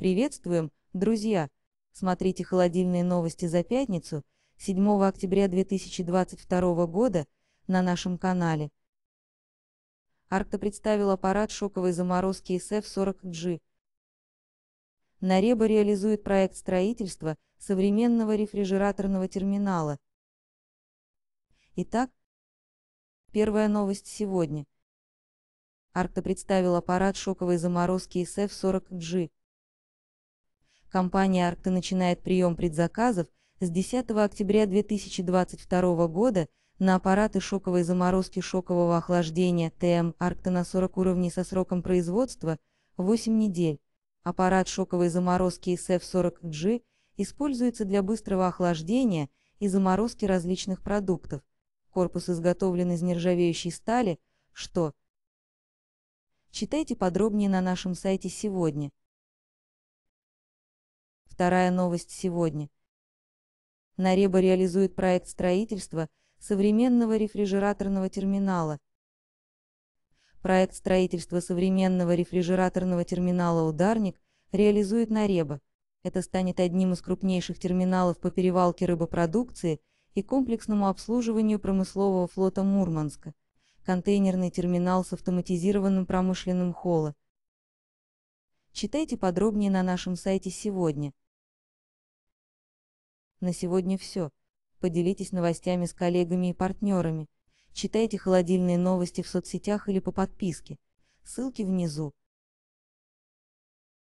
Приветствуем, друзья! Смотрите холодильные новости за пятницу, 7 октября 2022 года, на нашем канале. Аркта представил аппарат шоковой заморозки SF-40G. Нареба реализует проект строительства современного рефрижераторного терминала. Итак, первая новость сегодня. Аркта представил аппарат шоковой заморозки SF-40G компания «Аркта» начинает прием предзаказов с 10 октября 2022 года на аппараты шоковой заморозки шокового охлаждения ТМ «Аркта» на 40 уровней со сроком производства 8 недель. Аппарат шоковой заморозки SF40G используется для быстрого охлаждения и заморозки различных продуктов. Корпус изготовлен из нержавеющей стали, что... Читайте подробнее на нашем сайте сегодня. Вторая новость сегодня. Нареба реализует проект строительства современного рефрижераторного терминала. Проект строительства современного рефрижераторного терминала «Ударник» реализует Нареба. Это станет одним из крупнейших терминалов по перевалке рыбопродукции и комплексному обслуживанию промыслового флота Мурманска. Контейнерный терминал с автоматизированным промышленным холлом. Читайте подробнее на нашем сайте сегодня. На сегодня все. Поделитесь новостями с коллегами и партнерами. Читайте холодильные новости в соцсетях или по подписке. Ссылки внизу.